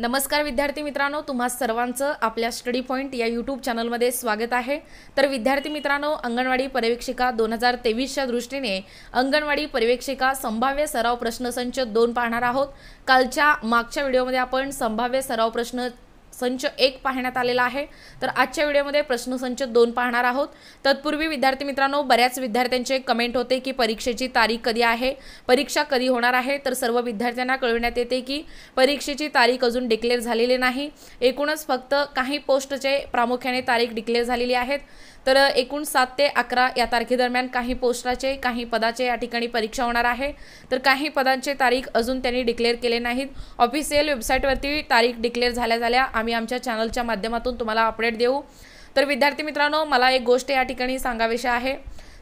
नमस्कार विद्यार्थी मित्रांनो तुम्हा सर्वांचं आपल्या स्टडी पॉईंट या यूट्यूब चॅनलमध्ये स्वागत आहे तर विद्यार्थी मित्रांनो अंगणवाडी पर्यवेक्षिका दोन हजार तेवीसच्या दृष्टीने अंगणवाडी पर्यवेक्षिका संभाव्य सराव प्रश्नसंच दोन पाहणार आहोत कालच्या मागच्या व्हिडिओमध्ये आपण संभाव्य सराव प्रश्न संच एक पाहण्यात आलेला आहे तर आजच्या व्हिडिओमध्ये प्रश्नसंच दोन पाहणार आहोत तत्पूर्वी विद्यार्थी मित्रांनो बऱ्याच विद्यार्थ्यांचे कमेंट होते की परीक्षेची तारीख कधी आहे परीक्षा कधी होणार आहे तर सर्व विद्यार्थ्यांना कळविण्यात येते की परीक्षेची तारीख अजून डिक्लेअर झालेली नाही एकूणच फक्त काही पोस्टचे प्रामुख्याने तारीख डिक्लेअर झालेली आहेत तर एकूण सात ते अकरा या तारखेदरम्यान काही पोस्टाचे काही पदाचे या ठिकाणी परीक्षा होणार आहे तर काही पदांचे तारीख अजून त्यांनी डिक्लेअर केले नाहीत ऑफिशियल वेबसाईटवरती तारीख डिक्लेअर झाल्या झाल्या आम्ही आमच्या चॅनलच्या माध्यमातून तुम्हाला अपडेट देऊ तर विद्यार्थी मित्रांनो मला एक गोष्ट या ठिकाणी सांगावीशी आहे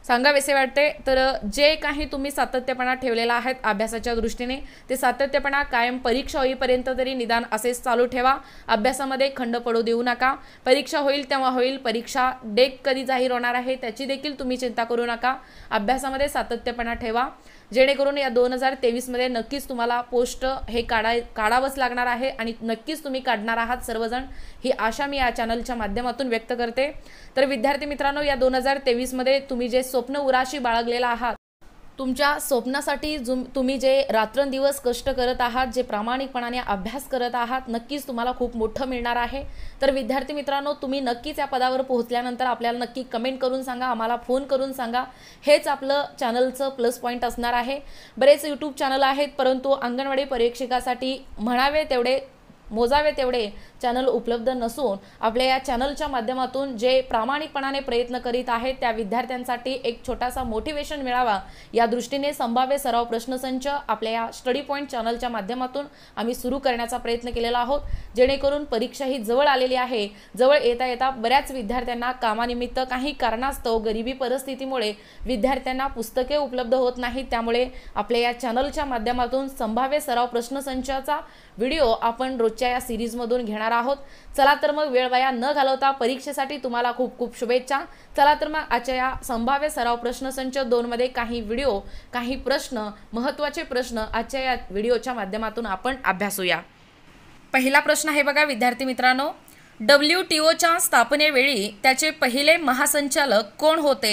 सांगावेसे वाटते तर जे काही तुम्ही सातत्यपणा ठेवलेला आहेत अभ्यासाच्या दृष्टीने ते सातत्यपणा कायम परीक्षा होईपर्यंत तरी निदान असेच चालू ठेवा अभ्यासामध्ये खंड पडू देऊ नका परीक्षा होईल तेव्हा होईल परीक्षा डेक कधी जाहीर होणार आहे त्याची देखील तुम्ही चिंता करू नका अभ्यासामध्ये सातत्यपणा ठेवा जेणेकरून या दोन हजार तेवीसमध्ये नक्कीच तुम्हाला पोस्ट हे काढाय काढावंच लागणार आहे आणि नक्कीच तुम्ही काढणार आहात सर्वजण ही आशा मी या चॅनलच्या माध्यमातून व्यक्त करते तर विद्यार्थी मित्रांनो या दोन हजार तुम्ही जे स्वप्न उराशी बाळगलेला आहात तुमच्या स्वप्नासाठी जुम तुम्ही जे रात्रंदिवस कष्ट करत आहात जे प्रामाणिकपणाने अभ्यास करत आहात नक्कीच तुम्हाला खूप मोठं मिळणार आहे तर विद्यार्थी मित्रांनो तुम्ही नक्कीच या पदावर पोहोचल्यानंतर आपल्याला नक्की कमेंट करून सांगा आम्हाला फोन करून सांगा हेच आपलं चॅनलचं प्लस पॉईंट असणार आहे बरेच यूट्यूब चॅनल आहेत परंतु अंगणवाडी परीक्षकासाठी म्हणावे तेवढे मोजावे तेवढे चॅनल उपलब्ध नसून आपल्या या चॅनलच्या माध्यमातून जे प्रामाणिकपणाने प्रयत्न करीत आहेत त्या विद्यार्थ्यांसाठी एक छोटासा मोटिवेशन मिळावा या दृष्टीने संभाव्य सराव प्रश्नसंच आपल्या या स्टडी पॉईंट चॅनलच्या माध्यमातून आम्ही सुरू करण्याचा प्रयत्न केलेला आहोत जेणेकरून परीक्षा ही जवळ आलेली आहे जवळ येता येता बऱ्याच विद्यार्थ्यांना कामानिमित्त काही कारणास्तव गरिबी परिस्थितीमुळे विद्यार्थ्यांना पुस्तके उपलब्ध होत नाहीत त्यामुळे आपल्या या चॅनलच्या माध्यमातून संभाव्य सराव प्रश्नसंचाचा व्हिडिओ आपण रोजच्या या सिरीजमधून घेणार आहोत चला तर मग वेळ वाया न घालवता परीक्षेसाठी तुम्हाला खूप खूप शुभेच्छा चला तर मग आजच्या या संभाव्य सराव प्रश्नसंच दोनमध्ये काही व्हिडिओ काही प्रश्न महत्त्वाचे प्रश्न आजच्या या व्हिडिओच्या माध्यमातून आपण अभ्यासूया पहिला प्रश्न आहे बघा विद्यार्थी मित्रांनो डब्ल्यू टी ओच्या स्थापनेवेळी त्याचे पहिले महासंचालक कोण होते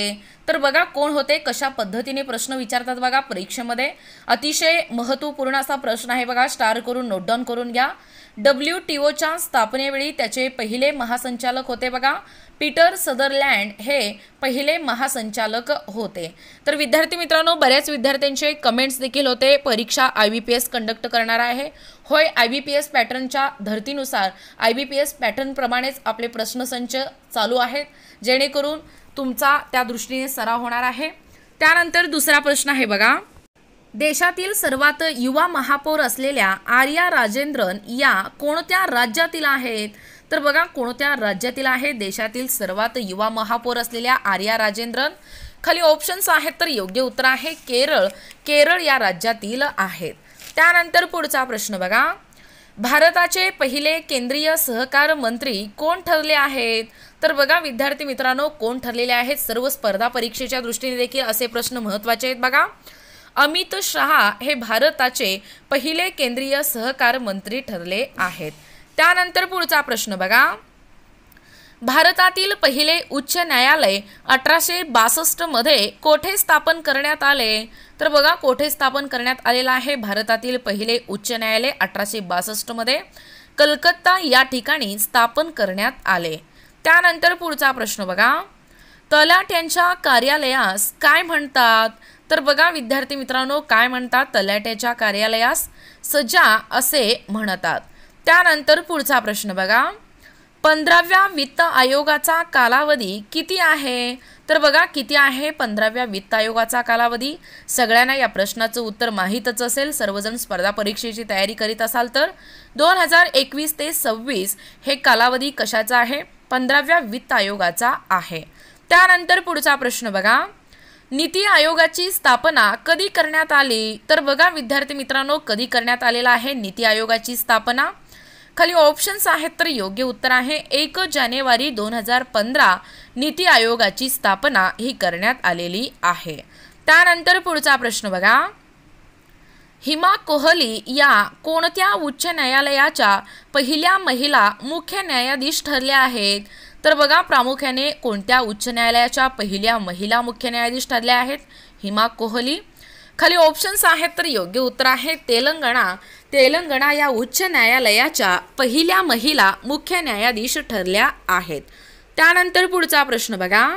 तर बघा कोण होते कशा पद्धतीने प्रश्न विचारतात बघा परीक्षेमध्ये अतिशय महत्त्वपूर्ण असा प्रश्न आहे बघा स्टार करून नोट डाऊन करून घ्या डब्ल्यू टी ओच्या स्थापनेवेळी त्याचे पहिले महासंचालक होते बघा पीटर सदरलँड हे पहिले महासंचालक होते तर विद्यार्थी मित्रांनो बऱ्याच विद्यार्थ्यांचे कमेंट्स देखील होते परीक्षा I B P S conduct करणार आहे होय आय बी पी एस पॅटर्नच्या धर्तीनुसार आय बी पी एस पॅटर्नप्रमाणेच आपले प्रश्नसंच चालू आहेत जेणेकरून तुमचा त्या दृष्टीने सराव होणार आहे त्यानंतर दुसरा प्रश्न आहे बघा देशातील सर्वात युवा महापौर असलेल्या आर्या राजेंद्रन या कोणत्या राज्यातील आहेत तर बघा कोणत्या राज्यातील आहेत देशातील सर्वात युवा महापौर असलेल्या आर्या राजेंद्रन खाली ऑप्शन्स आहेत तर योग्य उत्तर आहे केरळ केरळ या राज्यातील आहेत त्यानंतर पुढचा प्रश्न बघा भारताचे पहिले केंद्रीय सहकार मंत्री कोण ठरले आहेत तर बघा विद्यार्थी मित्रांनो कोण ठरलेले आहेत सर्व स्पर्धा परीक्षेच्या दृष्टीने देखील असे प्रश्न महत्त्वाचे आहेत बघा अमित शहा हे भारताचे पहिले केंद्रीय सहकार मंत्री ठरले आहेत त्यानंतर पुढचा प्रश्न बघा भारतातील पहिले उच्च न्यायालय अठराशे बासष्टमध्ये कोठे स्थापन करण्यात आले तर बघा कोठे स्थापन करण्यात आलेलं आहे भारतातील पहिले उच्च न्यायालय अठराशे बासष्टमध्ये कलकत्ता या ठिकाणी स्थापन करण्यात आले त्यानंतर पुढचा प्रश्न बघा तलाट यांच्या कार्यालयास काय म्हणतात तर बघा विद्यार्थी मित्रांनो काय म्हणतात तलाट्याच्या कार्यालयास सजा असे म्हणतात त्यानंतर पुढचा प्रश्न बघा पंधराव्या वित्त आयोगाचा कालावधी किती आहे तर बघा किती आहे पंधराव्या वित्त आयोगाचा कालावधी सगळ्यांना या प्रश्नाचं उत्तर माहीतच असेल सर्वजण स्पर्धा परीक्षेची तयारी करीत असाल तर दोन हजार एकवीस ते सव्वीस हे कालावधी कशाचा आहे पंधराव्या वित्त आयोगाचा आहे त्यानंतर पुढचा प्रश्न बघा नीती आयोगाची स्थापना कधी करण्यात आली तर बघा विद्यार्थी मित्रांनो कधी करण्यात आलेला आहे नीती आयोगाची स्थापना खाली ऑप्शन्स आहेत तर योग्य उत्तर आहे एक जानेवारी दोन हजार पंधरा नीती आयोगाची स्थापना ही करण्यात आलेली आहे त्यानंतर पुढचा प्रश्न बघा हिमा कोहली या कोणत्या उच्च न्यायालयाच्या पहिल्या महिला मुख्य न्यायाधीश ठरल्या आहेत तर बघा प्रामुख्याने कोणत्या उच्च न्यायालयाच्या पहिल्या महिला मुख्य न्यायाधीश ठरल्या आहेत हिमा कोहली खाली ऑप्शन्स आहेत तर योग्य उत्तर आहे तेलंगणा तेलंगणा या उच्च न्यायालयाच्या पहिल्या महिला मुख्य न्यायाधीश ठरल्या आहेत त्यानंतर पुढचा प्रश्न बघा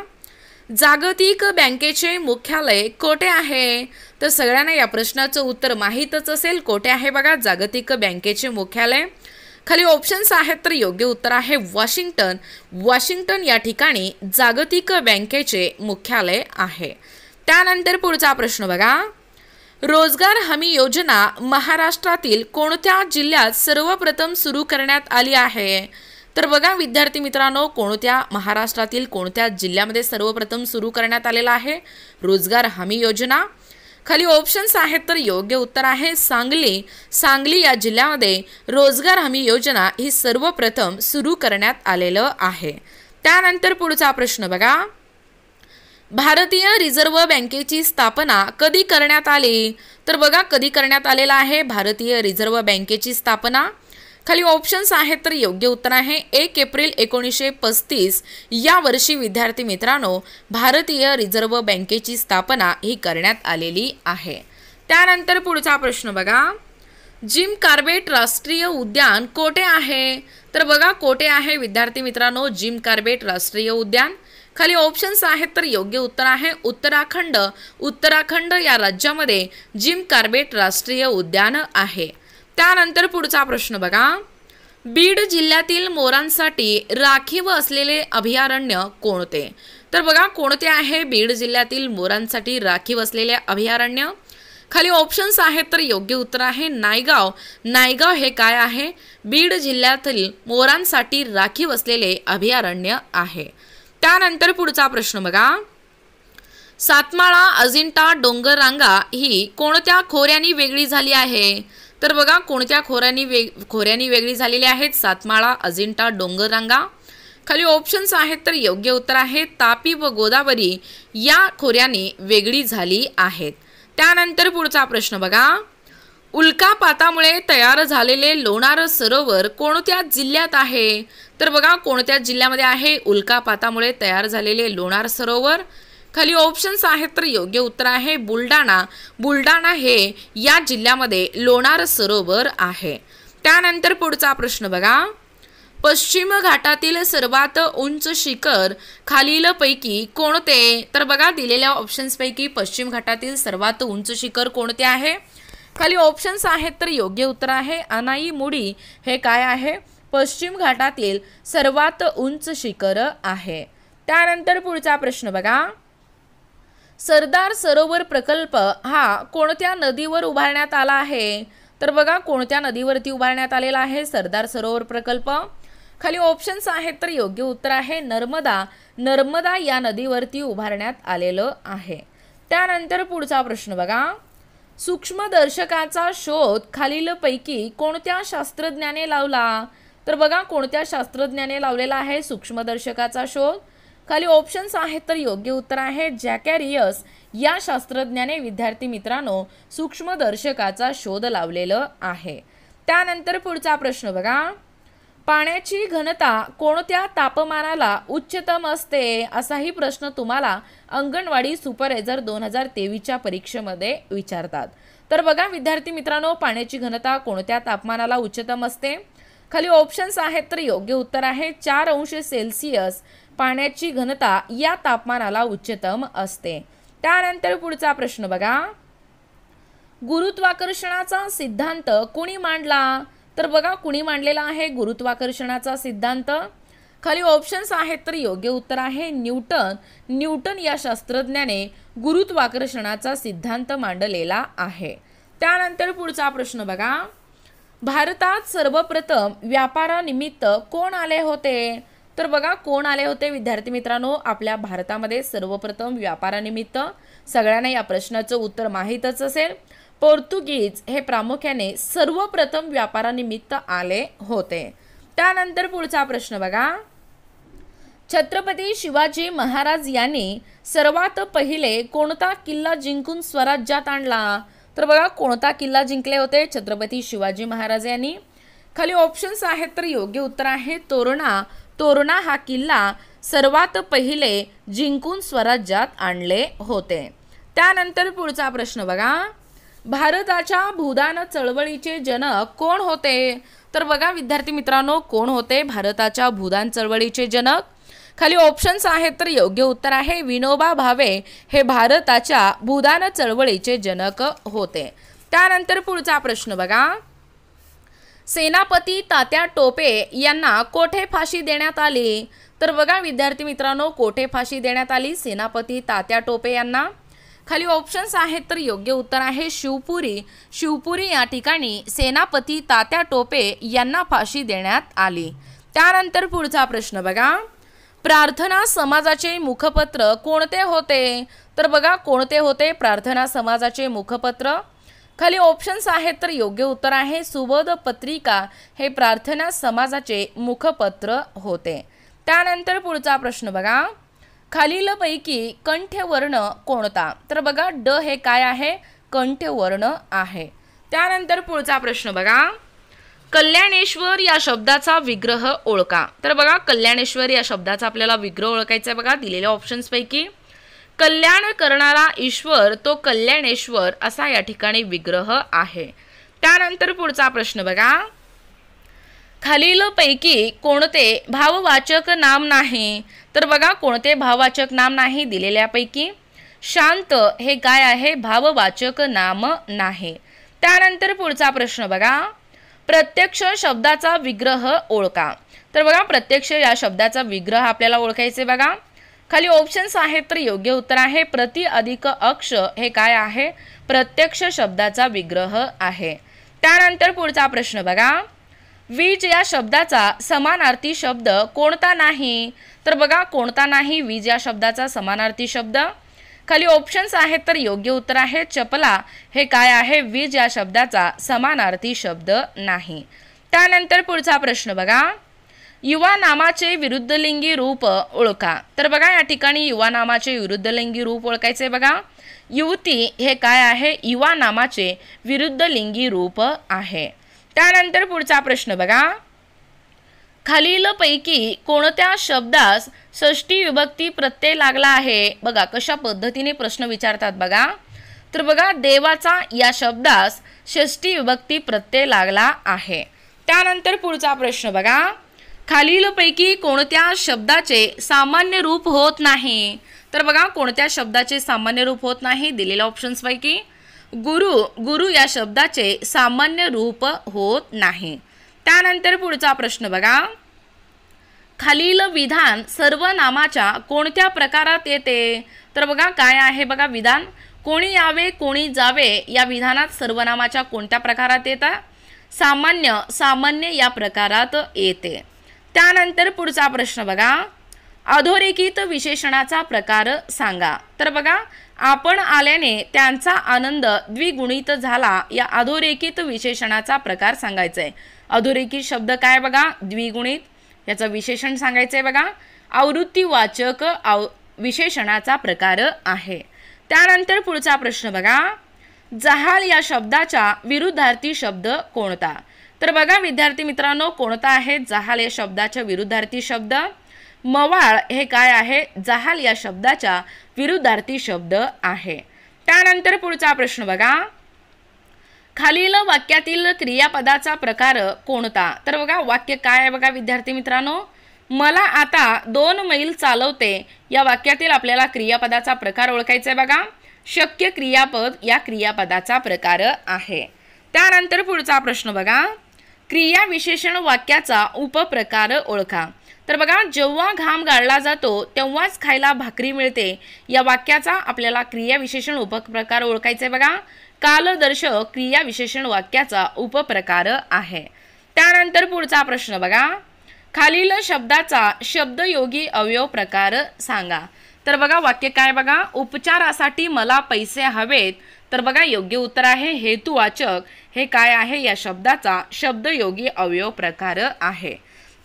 जागतिक बँकेचे मुख्यालय कोठे आहे तर सगळ्यांना या प्रश्नाचं उत्तर माहीतच असेल कोठे आहे बघा जागतिक बँकेचे मुख्यालय खाली ऑप्शन्स आहेत तर योग्य उत्तर आहे वॉशिंग्टन वॉशिंग्टन या ठिकाणी जागतिक बँकेचे मुख्यालय आहे त्यानंतर पुढचा प्रश्न बघा रोजगार हमी योजना महाराष्ट्रातील कोणत्या जिल्ह्यात सर्वप्रथम सुरू करण्यात आली आहे तर बघा विद्यार्थी मित्रांनो कोणत्या महाराष्ट्रातील कोणत्या जिल्ह्यामध्ये सर्वप्रथम सुरू करण्यात आलेला आहे रोजगार हमी योजना खाली ऑप्शन्स आहेत तर योग्य उत्तर आहे सांगली सांगली या जिल्ह्यामध्ये रोजगार हमी योजना ही सर्वप्रथम सुरू करण्यात आलेलं आहे त्यानंतर पुढचा प्रश्न बघा भारतीय रिझर्व्ह बँकेची स्थापना कधी करण्यात आली तर बघा कधी करण्यात आलेला आहे भारतीय रिझर्व्ह बँकेची स्थापना खाली ऑप्शन्स आहेत तर योग्य उत्तर आहे एक एप्रिल एकोणीसशे पस्तीस या वर्षी विद्यार्थी मित्रांनो भारतीय रिझर्व्ह बँकेची स्थापना ही करण्यात आलेली आहे त्यानंतर पुढचा प्रश्न बघा जिम कार्बेट राष्ट्रीय उद्यान कोठे आहे तर बघा कोठे आहे विद्यार्थी मित्रांनो जिम कार्बेट राष्ट्रीय उद्यान खाली ऑप्शन्स आहेत तर योग्य उत्तर आहे उत्तराखंड उत्तराखंड या राज्यामध्ये जिम कार्बेट राष्ट्रीय उद्यान आहे त्यानंतर पुढचा प्रश्न बघा बीड जिल्ह्यातील मोरांसाठी राखीव असलेले अभयारण्य कोणते तर बघा कोणते आहे बीड जिल्ह्यातील मोरांसाठी राखीव असलेले अभयारण्य खाली ऑप्शन्स आहेत तर योग्य उत्तर आहे नायगाव नायगाव हे काय आहे बीड जिल्ह्यातील मोरांसाठी राखीव असलेले अभयारण्य आहे त्यानंतर पुढचा प्रश्न बघा सातमाळा अजिंठा डोंगररांगा ही कोणत्या खोऱ्यांनी वेगळी झाली आहे तर बघा कोणत्या खोऱ्यांनी वेग खोऱ्यांनी वेगळी झालेली आहेत सातमाळा अजिंठा डोंगररांगा खाली ऑप्शन्स आहेत तर योग्य उत्तर आहे तापी व गोदावरी या खोऱ्यांनी वेगळी झाली आहेत त्यानंतर पुढचा प्रश्न बघा उल्कापातामुळे तयार झालेले लोणार सरोवर कोणत्या जिल्ह्यात आहे तर बघा कोणत्या जिल्ह्यामध्ये आहे उल्कापातामुळे तयार झालेले लोणार सरोवर खाली ऑप्शन्स आहेत तर योग्य उत्तर आहे बुलडाणा बुलडाणा हे या जिल्ह्यामध्ये लोणार सरोवर आहे त्यानंतर पुढचा प्रश्न बघा पश्चिम घाटातील सर्वात उंच शिखर खालीलपैकी कोणते तर बघा दिलेल्या ऑप्शन्सपैकी पश्चिम घाटातील सर्वात उंच शिखर कोणते आहे खाली ऑप्शन्स आहेत तर योग्य उत्तर आहे अनाई मुडी हे काय आहे पश्चिम घाटातील सर्वात उंच शिखर आहे त्यानंतर पुढचा प्रश्न बघा सरदार सरोवर प्रकल्प हा कोणत्या नदीवर उभारण्यात आला आहे तर बघा कोणत्या नदीवरती उभारण्यात आलेला आहे सरदार सरोवर प्रकल्प खाली ऑप्शन्स आहेत तर योग्य उत्तर आहे नर्मदा नर्मदा या नदीवरती उभारण्यात आलेलं आहे त्यानंतर पुढचा प्रश्न बघा सूक्ष्मदर्शकाचा शोध खालीलपैकी कोणत्या शास्त्रज्ञाने लावला तर बघा कोणत्या शास्त्रज्ञाने लावलेला आहे सूक्ष्मदर्शकाचा शोध खाली ऑप्शन्स आहेत तर योग्य उत्तर आहे जॅकॅरियस या शास्त्रज्ञाने विद्यार्थी मित्रांनो सूक्ष्मदर्शकाचा शोध लावलेलं आहे त्यानंतर पुढचा प्रश्न बघा पाण्याची घनता कोणत्या तापमानाला उच्चतम असते असाही प्रश्न तुम्हाला अंगणवाडी सुपरएझर दोन हजार तेवीसच्या परीक्षेमध्ये विचारतात तर बघा विद्यार्थी मित्रांनो पाण्याची घनता कोणत्या तापमानाला उच्चतम असते खाली ऑप्शन्स आहेत तर योग्य उत्तर आहे चार अंश सेल्सिअस पाण्याची घनता या तापमानाला उच्चतम असते त्यानंतर पुढचा प्रश्न बघा गुरुत्वाकर्षणाचा सिद्धांत कोणी मांडला तर बघा कुणी मांडलेला आहे गुरुत्वाकर्षणाचा सिद्धांत खाली ऑप्शन्स आहेत तर योग्य उत्तर आहे न्यूटन न्यूटन या शास्त्रज्ञाने गुरुत्वाकर्षणाचा सिद्धांत मांडलेला आहे त्यानंतर पुढचा प्रश्न बघा भारतात सर्वप्रथम व्यापारानिमित्त कोण आले होते तर बघा कोण आले होते विद्यार्थी मित्रांनो आपल्या भारतामध्ये सर्वप्रथम व्यापारानिमित्त सगळ्यांना या प्रश्नाचं उत्तर माहीतच असेल पोर्तुगीज हे प्रामुख्याने सर्वप्रथम व्यापारानिमित्त आले होते त्यानंतर पुढचा प्रश्न बघा छत्रपती शिवाजी महाराज यांनी सर्वात पहिले कोणता किल्ला जिंकून स्वराज्यात आणला तर बघा कोणता किल्ला जिंकले होते छत्रपती शिवाजी महाराज यांनी खाली ऑप्शन्स आहेत तर योग्य उत्तर आहे तोरणा तोरणा हा किल्ला सर्वात पहिले जिंकून स्वराज्यात आणले होते त्यानंतर पुढचा प्रश्न बघा भारताच्या भूदान चळवळीचे जनक कोण होते तर बघा विद्यार्थी मित्रांनो कोण होते भारताच्या भूदान चळवळीचे जनक खाली ऑप्शन्स आहेत तर योग्य उत्तर आहे विनोबा भावे हे भारताच्या भूदान चळवळीचे जनक होते त्यानंतर पुढचा प्रश्न बघा सेनापती तात्या टोपे यांना कोठे फाशी देण्यात आली तर बघा विद्यार्थी मित्रांनो कोठे फाशी देण्यात आली सेनापती तात्या टोपे यांना खाली ऑप्शन्स आहेत तर योग्य उत्तर आहे शिवपुरी शिवपुरी या ठिकाणी सेनापती तात्या टोपे यांना फाशी देण्यात आली त्यानंतर पुढचा प्रश्न बघा प्रार्थना समाजाचे मुखपत्र कोणते होते तर बघा कोणते होते प्रार्थना समाजाचे मुखपत्र खाली ऑप्शन्स आहेत तर योग्य उत्तर आहे सुबोध पत्रिका हे प्रार्थना समाजाचे मुखपत्र होते त्यानंतर पुढचा प्रश्न बघा खालीलपैकी वर्ण कोणता तर बघा ड हे काय आहे वर्ण आहे त्यानंतर पुढचा प्रश्न बघा कल्याणेश्वर या शब्दाचा विग्रह ओळखा तर बघा कल्याणेश्वर या शब्दाचा आपल्याला विग्रह ओळखायचा आहे बघा दिलेल्या ऑप्शन्सपैकी कल्याण करणारा ईश्वर तो कल्याणेश्वर असा या ठिकाणी विग्रह आहे त्यानंतर पुढचा प्रश्न बघा खालीलपैकी कोणते भाववाचक नाम नाही तर बघा कोणते भाववाचक नाम नाही दिलेल्यापैकी शांत हे काय आहे भाववाचक नाम नाही त्यानंतर पुढचा प्रश्न बघा प्रत्यक्ष शब्दाचा विग्रह ओळखा तर बघा प्रत्यक्ष या शब्दाचा विग्रह आपल्याला ओळखायचे बघा खाली ऑप्शन्स आहेत तर योग्य उत्तर आहे प्रति अधिक अक्ष हे काय आहे प्रत्यक्ष शब्दाचा विग्रह आहे त्यानंतर पुढचा प्रश्न बघा वीज या शब्दाचा समानार्थी शब्द कोणता नाही तर बघा कोणता नाही वीज या शब्दाचा समानार्थी शब्द खाली ऑप्शन्स आहेत तर योग्य उत्तर आहे चपला हे काय आहे वीज या शब्दाचा समानार्थी शब्द नाही त्यानंतर पुढचा प्रश्न बघा युवा नामाचे विरुद्धलिंगी रूप ओळखा तर बघा या ठिकाणी युवा नामाचे विरुद्धलिंगी रूप ओळखायचे बघा युवती हे काय आहे युवा नामाचे विरुद्धलिंगी रूप आहे त्यानंतर पुढचा प्रश्न बघा खालीलपैकी कोणत्या शब्दास षष्टी विभक्ती प्रत्यय लागला आहे बघा कशा पद्धतीने प्रश्न विचारतात बघा तर बघा देवाचा या शब्दास षष्टी विभक्ती प्रत्यय लागला आहे त्यानंतर पुढचा प्रश्न बघा खालीलपैकी कोणत्या शब्दाचे सामान्य रूप होत नाही तर बघा कोणत्या शब्दाचे सामान्य रूप होत नाही दिलेल्या ऑप्शन्सपैकी गुरु गुरु या शब्दाचे सामान्य रूप होत नाही त्यानंतर पुढचा प्रश्न बघा खालील विधान नामाच्या कोणत्या प्रकारात येते तर बघा काय आहे बघा विधान कोणी यावे कोणी जावे या विधानात सर्वनामाच्या कोणत्या प्रकारात येतात सामान्य सामान्य या प्रकारात येते त्यानंतर पुढचा प्रश्न बघा अधोरेखित विशेषणाचा प्रकार सांगा तर बघा आपण आल्याने त्यांचा आनंद द्विगुणित झाला या अधोरेखित विशेषणाचा प्रकार सांगायचा आहे अधोरेखित शब्द काय बघा द्विगुणित याचं विशेषण सांगायचं आहे बघा आवृत्तीवाचक आव विशेषणाचा प्रकार आहे त्यानंतर पुढचा प्रश्न बघा जहाल या शब्दाच्या विरुद्धार्थी शब्द कोणता तर बघा विद्यार्थी मित्रांनो कोणता आहे जहाल या शब्दाच्या विरुद्धार्थी शब्द मवाळ हे काय आहे जहाल या शब्दाच्या विरुद्धार्थी शब्द आहे त्यानंतर पुढचा प्रश्न बघा खालील वाक्यातील क्रियापदाचा प्रकार कोणता तर बघा वाक्य काय आहे बघा विद्यार्थी मित्रांनो मला आता दोन मैल चालवते या वाक्यातील आपल्याला क्रियापदाचा प्रकार ओळखायचा आहे बघा शक्य क्रियापद या क्रियापदाचा प्रकार आहे त्यानंतर पुढचा प्रश्न बघा क्रियाविशेषण वाक्याचा उपप्रकार ओळखा तर बघा जेव्हा घाम गाळला जातो तेव्हाच खायला भाकरी मिळते या वाक्याचा आपल्याला क्रियाविशेषण उपप्रकार ओळखायचा आहे बघा कालदर्शक क्रियाविशेषण वाक्याचा उपप्रकार आहे त्यानंतर पुढचा प्रश्न बघा खालील शब्दाचा शब्दयोगी अवयव प्रकार सांगा तर बघा वाक्य काय बघा उपचारासाठी मला पैसे हवेत तर बघा योग्य उत्तर आहे हेतुवाचक हे काय आहे या शब्दाचा शब्दयोगी अवयव प्रकार आहे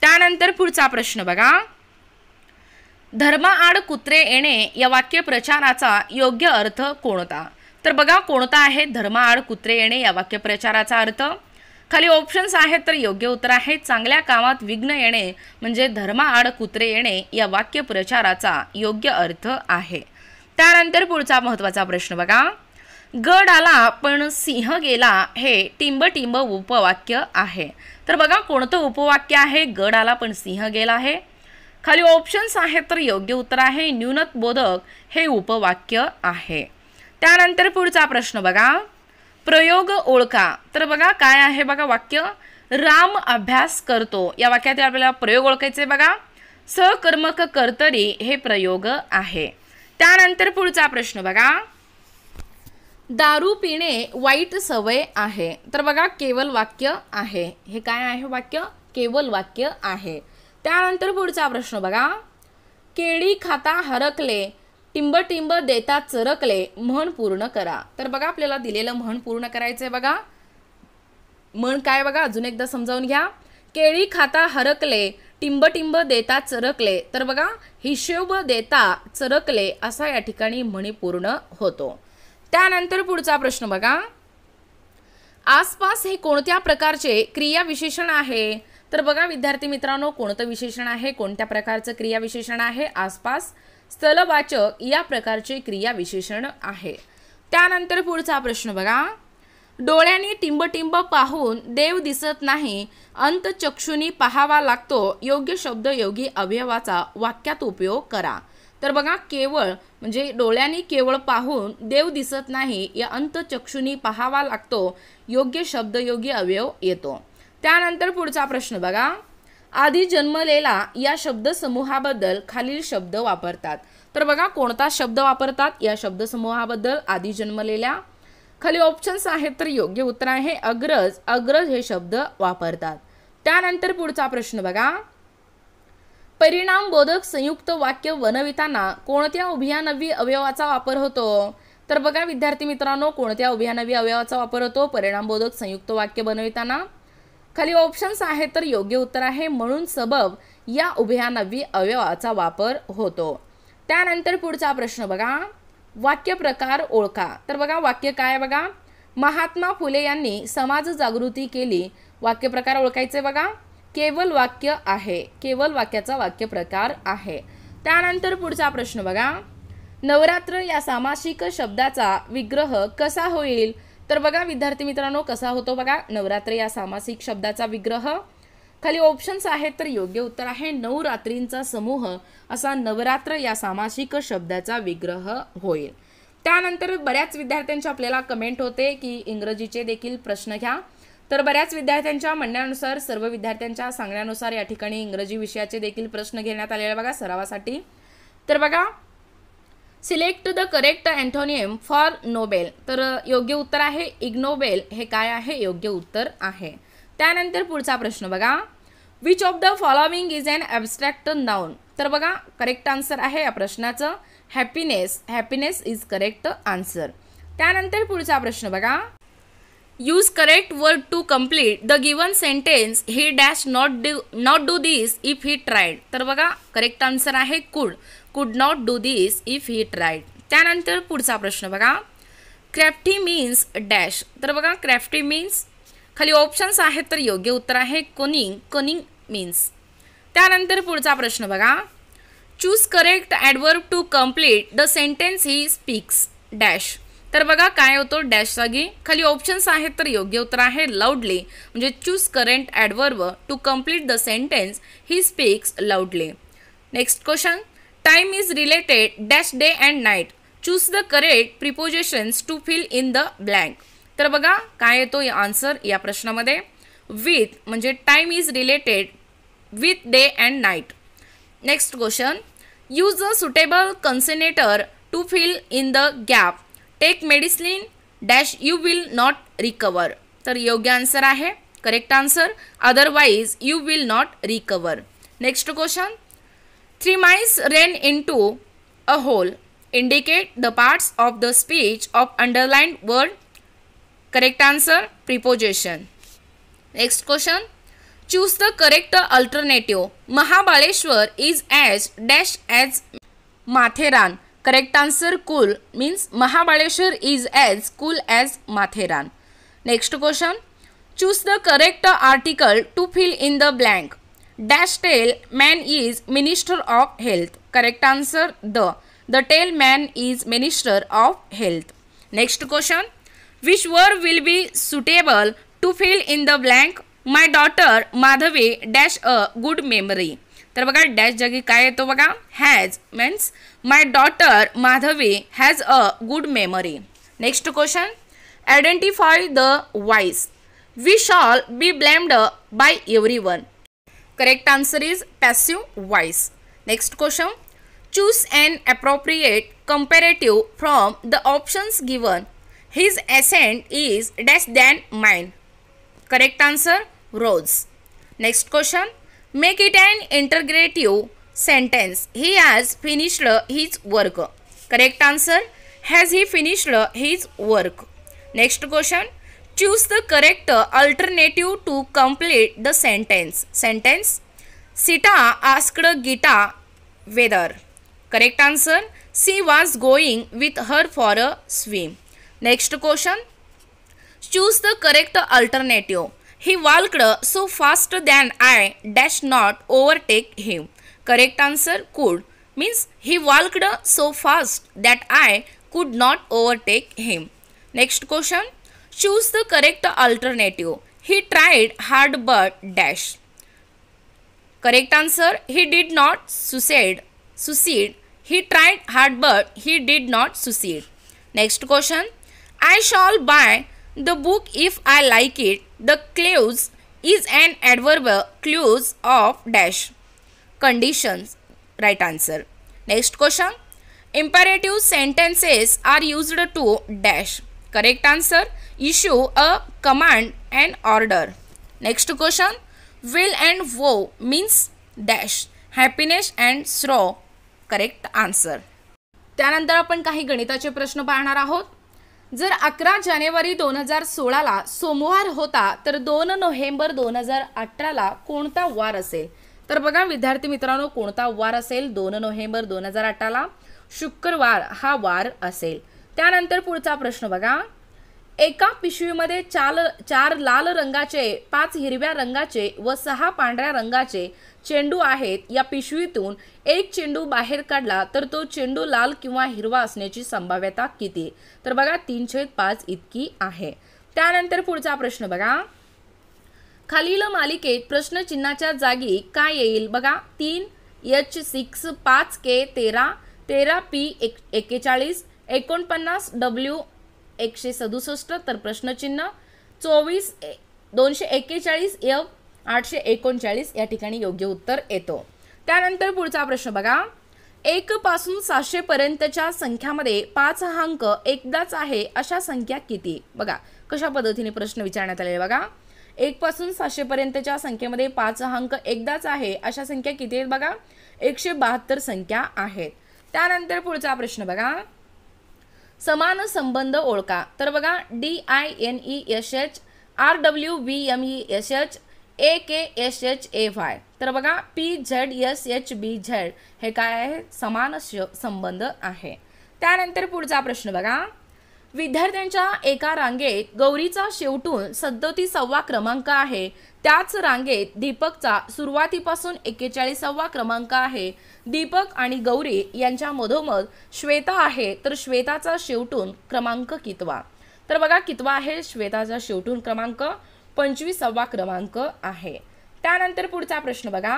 त्यानंतर पुढचा प्रश्न बघा धर्म आड कुत्रे येणे या वाक्य प्रचाराचा योग्य अर्थ कोणता तर बघा कोणता आहे धर्म आड कुत्रे येणे या वाक्य प्रचाराचा अर्थ खाली ऑप्शन्स आहेत तर योग्य उत्तर आहे चांगल्या कामात विघ्न येणे म्हणजे आड कुत्रे येणे या वाक्य प्रचाराचा योग्य अर्थ आहे त्यानंतर पुढचा महत्त्वाचा प्रश्न बघा गड आला पण सिंह गेला हे टिंब टिंब उपवाक्य आहे तर बघा कोणतं उपवाक्य आहे गड आला पण सिंह गेला आहे खाली ऑप्शन्स आहेत तर योग्य उत्तर आहे न्यूनत बोधक हे उपवाक्य आहे त्यानंतर पुढचा प्रश्न बघा प्रयोग ओळखा तर बघा काय आहे बघा वाक्य राम अभ्यास करतो या वाक्यात आपल्याला प्रयोग ओळखायचे बघा सहकर्मक कर्तरी हे प्रयोग आहे त्यानंतर पुढचा प्रश्न बघा दारू पिणे वाईट सवय आहे तर बघा केवल वाक्य आहे हे काय आहे वाक्य केवल वाक्य आहे त्यानंतर पुढचा प्रश्न बघा केळी खाता हरकले टिंब टिंब देता चरकले म्हण पूर्ण करा तर बघा आपल्याला दिलेलं म्हण पूर्ण करायचंय आहे बघा म्हण काय बघा अजून एकदा समजावून घ्या केळी खाता हरकले टिंब टिंब देता चरकले तर बघा हिशोब देता चरकले असा या ठिकाणी म्हणी पूर्ण होतो त्यानंतर पुढचा प्रश्न बघा आसपास हे कोणत्या प्रकारचे क्रियाविशेषण आहे तर बघा विद्यार्थी मित्रांनो कोणतं विशेषण आहे कोणत्या प्रकारचं क्रियाविशेषण आहे आसपास स्थलवाचक या प्रकारचे क्रियाविशेषण आहे त्यानंतर पुढचा प्रश्न बघा डोळ्यांनी टिंबटिंब पाहून देव दिसत नाही अंतचक्षुनी पाहावा लागतो योग्य शब्द योगी अवयवाचा वाक्यात उपयोग करा तर बघा केवळ म्हणजे डोळ्यांनी केवळ पाहून देव दिसत नाही या अंतचक्षुनी पाहावा लागतो योग्य शब्द योग्य अवयव येतो त्यानंतर पुढचा प्रश्न बघा आधी जन्मलेला या शब्दसमूहाबद्दल खालील शब्द वापरतात तर बघा कोणता शब्द वापरतात या शब्दसमूहाबद्दल आधी जन्मलेल्या खाली ऑप्शन्स आहेत तर योग्य उत्तर आहे अग्रज अग्रज हे शब्द वापरतात त्यानंतर पुढचा प्रश्न बघा परिणाम बोधक संयुक्त वाक्य बनविताना कोणत्या उभयानवी अवयवाचा वापर होतो तर बघा विद्यार्थी मित्रांनो कोणत्या उभयानवी अवयवाचा वापर होतो परिणामबोधक संयुक्त वाक्य बनविताना खाली ऑप्शन्स आहेत तर योग्य उत्तर आहे म्हणून सबब या उभयानवी अवयवाचा वापर होतो त्यानंतर पुढचा प्रश्न बघा वाक्य प्रकार ओळखा तर बघा वाक्य काय बघा महात्मा फुले यांनी समाज जागृती केली वाक्यप्रकार ओळखायचे बघा केवल वाक्य आहे केवल वाक्याचा वाक्य प्रकार आहे त्यानंतर पुढचा प्रश्न बघा नवरात्र या सामासिक शब्दाचा विग्रह कसा होईल तर बघा विद्यार्थी मित्रांनो कसा होतो बघा नवरात्र या सामासिक शब्दाचा विग्रह खाली ऑप्शन्स आहेत तर योग्य उत्तर आहे नऊ रात्रींचा समूह असा नवरात्र या सामासिक शब्दाचा विग्रह होईल त्यानंतर बऱ्याच विद्यार्थ्यांच्या आपल्याला कमेंट होते की इंग्रजीचे देखील प्रश्न घ्या तर बऱ्याच विद्यार्थ्यांच्या म्हणण्यानुसार सर्व विद्यार्थ्यांच्या सांगण्यानुसार या ठिकाणी इंग्रजी विषयाचे देखील प्रश्न घेण्यात आलेले बघा सरावासाठी तर बघा select the correct antonym for noble तर योग्य उत्तर आहे इग्नोबेल हे काय आहे योग्य उत्तर आहे त्यानंतर पुढचा प्रश्न बघा which of the following is an abstract noun तर बघा करेक्ट आन्सर आहे या प्रश्नाचं happiness happiness is correct answer त्यानंतर पुढचा प्रश्न बघा use correct word to complete the given sentence he dash not do not do this if he tried तर बघा करेक्ट आन्सर आहे could could not do this if he tried त्यानंतर पुढचा प्रश्न बघा क्रॅफ्टी मीन्स डॅश तर बघा क्रॅफ्टी मीन्स खाली ऑप्शन्स आहेत तर योग्य उत्तर आहे कोनिंग कोनिंग मीन्स त्यानंतर पुढचा प्रश्न बघा choose correct adverb to complete the sentence he speaks dash तर बघा काय होतो डॅश जागी खाली ऑप्शन्स आहेत तर योग्य उत्तर आहे लाऊडली म्हणजे choose current adverb to complete the sentence he speaks loudly next question time is related dash day and night choose the correct prepositions to fill in the blank तर बघा काय येतो या आन्सर या प्रश्नामध्ये विथ म्हणजे time is related with day and night next question use a suitable conjunction to fill in the gap take medicine dash you will not recover तो योग्य आंसर है correct answer otherwise you will not recover next question three mice ran in to a hole indicate the parts of the speech of underlined word correct answer preposition next question choose the correct alternative Mahabaleshwar is age dash as Matheran Correct answer cool means Mahabaleshwar is as cool as Matheran. Next question. Choose the correct article to fill in the blank. Dash tail man is Minister of Health. Correct answer the. The tail man is Minister of Health. Next question. Which verb will be suitable to fill in the blank? My daughter Madhavi dash a good memory. तर बघा dash जगी काय येतो बघा has means my daughter Madhavi has a good memory next question identify the voice we shall be blamed by every one correct answer is passive voice next question choose and appropriate comparative from the options given his ascent is dash than mind correct answer rose next question Make it an integrative sentence. He has finished his work. Correct answer. Has he finished his work? Next question. Choose the correct alternative to complete the sentence. Sentence. Sita asked Gita whether. Correct answer. She was going with her for a swim. Next question. Choose the correct alternative. He walked so fast than I dash not overtake him. Correct answer could means he walked so fast that I could not overtake him. Next question choose the correct alternative. He tried hard but dash. Correct answer he did not succeed. Succeed. He tried hard but he did not succeed. Next question I shall buy the book if I like it the clause is and adverb clause of dash conditions right answer next question imperative sentences are used to dash correct answer issue a command and order next question weal and woe means dash happiness and sorrow correct answer त्यानंतर आपण काही गणिताचे प्रश्न पाहणार आहोत जर अकरा जानेवारी दोन हजार सोळाला सोमवार होता तर दोन नोव्हेंबर दोन हजार अठराला कोणता वार असेल तर बघा विद्यार्थी मित्रांनो कोणता वार असेल दोन नोव्हेंबर दोन हजार अठराला शुक्रवार हा वार असेल त्यानंतर पुढचा प्रश्न बघा एका पिशवीमध्ये चाल चार लाल रंगाचे पाच हिरव्या रंगाचे व सहा पांढऱ्या रंगाचे चेंडू आहेत या पिशवीतून एक चेंडू बाहेर काढला तर तो चेंडू लाल किंवा हिरवा असण्याची संभाव्यता किती तर बघा तीनशे पाच इतकी आहे त्यानंतर पुढचा प्रश्न बघा खालील मालिकेत प्रश्नचिन्हाच्या जागी काय येईल बघा तीन एच सिक्स पाच के तेरा तेरा पी एक एक्केचाळीस एकोणपन्नास डब्ल्यू एकशे सदुसष्ट तर प्रश्नचिन्ह चोवीस दोनशे एक्केचाळीस य आठशे एकोणचाळीस या ठिकाणी योग्य उत्तर येतो त्यानंतर पुढचा प्रश्न बघा एक पासून सातशे पर्यंतच्या संख्यामध्ये पाच अंक एकदाच आहे अशा संख्या किती बघा कशा पद्धतीने प्रश्न विचारण्यात आले बघा एक पासून सातशे पर्यंतच्या संख्येमध्ये पाच अंक एकदाच आहे अशा संख्या किती आहेत बघा एकशे बहात्तर संख्या आहेत त्यानंतर पुढचा प्रश्न बघा समान संबंध ओळखा तर बघा D I N E S H R W B M E S H A K S H A Y तर बघा P Z S H B Z हे काय आहे समान संबंध आहे त्यानंतर पुढचा प्रश्न बघा विद्यार्थ्यांच्या एका रांगेत गौरीचा शेवटून सदोतीसावा क्रमांक आहे त्याच रांगेत दीपकचा सुरुवातीपासून एक्केचाळीसावा क्रमांक आहे दीपक आणि गौरी यांच्या मधोमध श्वेता आहे तर श्वेताचा शेवटून क्रमांक कितवा तर बघा कितवा आहे श्वेताचा शेवटून क्रमांक पंचवीसावा क्रमांक आहे त्यानंतर पुढचा प्रश्न बघा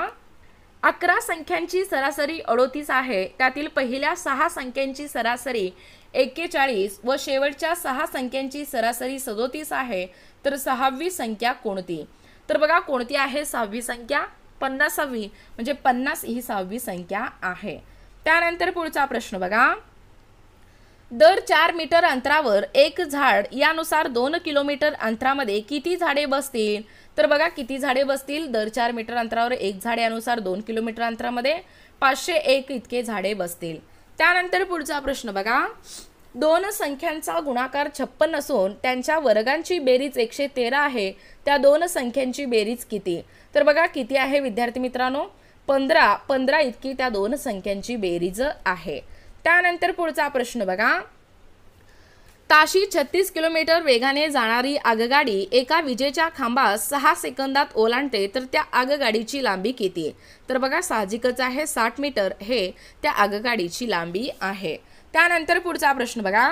अकरा संख्यांची सरासरी अडोतीस आहे त्यातील पहिल्या सहा संख्यांची सरासरी एक्केचाळीस व शेवटच्या सहा संख्यांची सरासरी सदोतीस आहे तर सहावी संख्या कोणती तर बघा कोणती आहे सहावी संख्या पन्नासावी म्हणजे पन्नास ही सहावी संख्या आहे त्यानंतर पुढचा प्रश्न बघा दर चार मीटर अंतरावर एक झाड यानुसार दोन किलोमीटर अंतरामध्ये किती झाडे बसतील तर बघा किती झाडे बसतील दर चार मीटर अंतरावर एक झाड यानुसार दोन किलोमीटर अंतरामध्ये पाचशे एक इतके झाडे बसतील त्यानंतर पुढचा प्रश्न बघा दोन संख्यांचा गुणाकार छप्पन असून त्यांच्या वर्गांची बेरीज एकशे तेरा आहे त्या दोन संख्यांची बेरीज किती तर बघा किती आहे विद्यार्थी मित्रांनो पंधरा पंधरा इतकी त्या दोन संख्यांची बेरीज आहे त्यानंतर पुढचा प्रश्न बघा ताशी छत्तीस किलोमीटर वेगाने जाणारी आगगाडी एका विजेच्या खांबास सहा सेकंदात ओलांडते तर त्या आगगाडीची लांबी किती तर बघा साहजिकच आहे साठ मीटर हे त्या आगगाडीची लांबी आहे त्यानंतर पुढचा प्रश्न बघा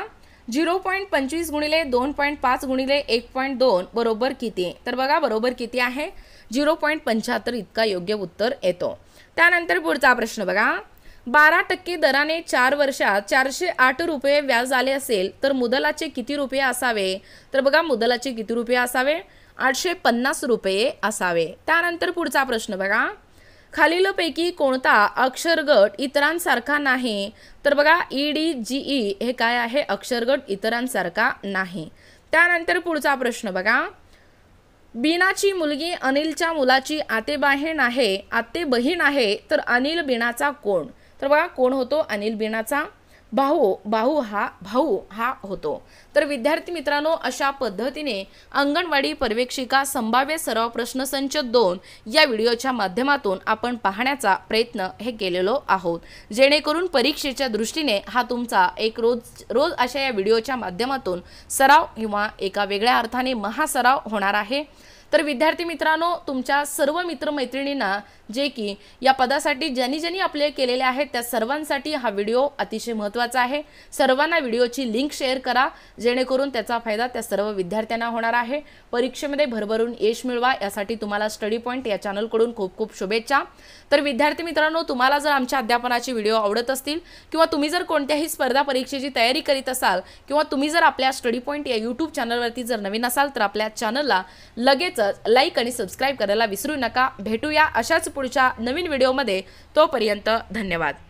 झिरो पॉईंट पंचवीस गुणिले दोन पॉईंट पाच गुणिले एक पॉईंट दोन बरोबर किती तर बघा बरोबर किती आहे झिरो पॉईंट पंच्याहत्तर इतका योग्य उत्तर येतो त्यानंतर पुढचा प्रश्न बघा बारा टक्के दराने चार वर्षात चारशे आठ रुपये व्याज आले असेल तर मुदलाचे किती रुपये असावे तर बघा मुदलाचे किती रुपये असावे आठशे पन्नास रुपये असावे त्यानंतर पुढचा प्रश्न बघा खालीलपैकी कोणता अक्षरगट इतरांसारखा नाही तर बघा ई डी जी ई हे काय आहे अक्षरगट इतरांसारखा नाही त्यानंतर पुढचा प्रश्न बघा बीनाची मुलगी अनिलच्या मुलाची आते बाहेण आहे आते बहीण आहे तर अनिल बीनाचा कोण तर बघा कोण होतो अनिल बिणाचा भाऊ भाऊ हा भाऊ हा होतो तर विद्यार्थी मित्रांनो अशा पद्धतीने अंगणवाडी पर्यवेक्षिका संभाव्य सराव प्रश्नसंच दोन या व्हिडिओच्या माध्यमातून आपण पाहण्याचा प्रयत्न हे केलेलो आहोत जेणेकरून परीक्षेच्या दृष्टीने हा तुमचा एक रोज रोज अशा या व्हिडिओच्या माध्यमातून सराव किंवा एका वेगळ्या अर्थाने महासराव होणार आहे तर विद्यार्थी मित्रांनो तुमच्या सर्व मित्रमैत्रिणींना जे की या पदासाठी ज्यांनी ज्यांनी आपले केलेले आहेत त्या सर्वांसाठी हा व्हिडिओ अतिशय महत्त्वाचा आहे सर्वांना व्हिडिओची लिंक शेअर करा जेणेकरून त्याचा फायदा त्या सर्व विद्यार्थ्यांना होणार आहे परीक्षेमध्ये भरभरून यश मिळवा यासाठी तुम्हाला स्टडी पॉईंट या चॅनलकडून खूप खूप शुभेच्छा तर विद्यार्थी मित्रांनो तुम्हाला जर आमच्या अध्यापनाचे व्हिडिओ आवडत असतील किंवा तुम्ही जर कोणत्याही स्पर्धा परीक्षेची तयारी करीत असाल किंवा तुम्ही जर आपल्या स्टडी पॉईंट या यूट्यूब चॅनलवरती जर नवीन असाल तर आपल्या चॅनलला लगेच लाईक आणि सबस्क्राईब करायला विसरू नका भेटूया अशाच पुढच्या नवीन व्हिडिओमध्ये तोपर्यंत धन्यवाद